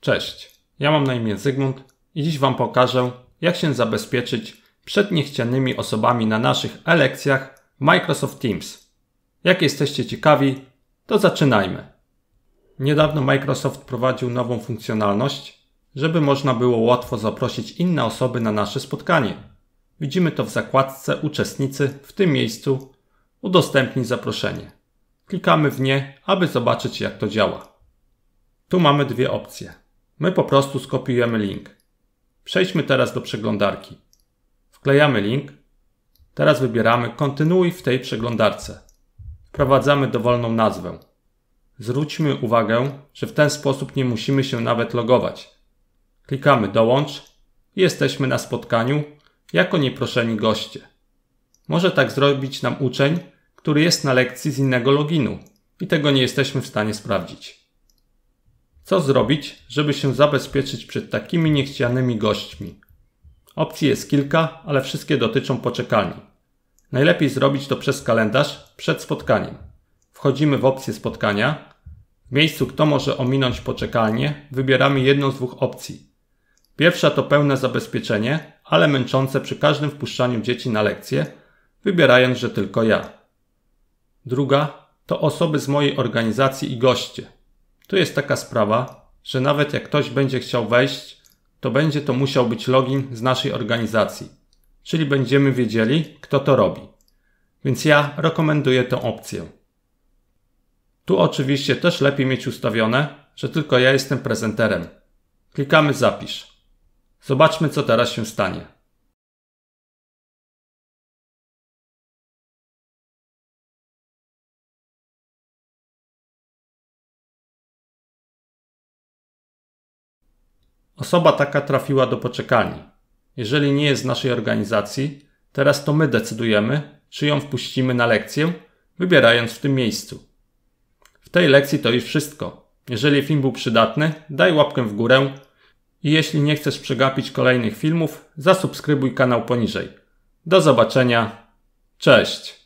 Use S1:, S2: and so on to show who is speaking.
S1: Cześć, ja mam na imię Zygmunt i dziś Wam pokażę, jak się zabezpieczyć przed niechcianymi osobami na naszych elekcjach Microsoft Teams. Jak jesteście ciekawi, to zaczynajmy. Niedawno Microsoft prowadził nową funkcjonalność, żeby można było łatwo zaprosić inne osoby na nasze spotkanie. Widzimy to w zakładce Uczestnicy w tym miejscu Udostępnij zaproszenie. Klikamy w nie, aby zobaczyć jak to działa. Tu mamy dwie opcje My po prostu skopiujemy link. Przejdźmy teraz do przeglądarki. Wklejamy link. Teraz wybieramy Kontynuuj w tej przeglądarce. Wprowadzamy dowolną nazwę. Zwróćmy uwagę, że w ten sposób nie musimy się nawet logować. Klikamy Dołącz i jesteśmy na spotkaniu jako nieproszeni goście. Może tak zrobić nam uczeń, który jest na lekcji z innego loginu i tego nie jesteśmy w stanie sprawdzić. Co zrobić, żeby się zabezpieczyć przed takimi niechcianymi gośćmi? Opcji jest kilka, ale wszystkie dotyczą poczekalni. Najlepiej zrobić to przez kalendarz przed spotkaniem. Wchodzimy w opcję spotkania. W miejscu kto może ominąć poczekalnię wybieramy jedną z dwóch opcji. Pierwsza to pełne zabezpieczenie, ale męczące przy każdym wpuszczaniu dzieci na lekcje, wybierając, że tylko ja. Druga to osoby z mojej organizacji i goście – tu jest taka sprawa, że nawet jak ktoś będzie chciał wejść, to będzie to musiał być login z naszej organizacji, czyli będziemy wiedzieli, kto to robi. Więc ja rekomenduję tę opcję. Tu oczywiście też lepiej mieć ustawione, że tylko ja jestem prezenterem. Klikamy zapisz. Zobaczmy, co teraz się stanie. Osoba taka trafiła do poczekalni. Jeżeli nie jest z naszej organizacji, teraz to my decydujemy, czy ją wpuścimy na lekcję, wybierając w tym miejscu. W tej lekcji to już wszystko. Jeżeli film był przydatny, daj łapkę w górę i jeśli nie chcesz przegapić kolejnych filmów, zasubskrybuj kanał poniżej. Do zobaczenia. Cześć!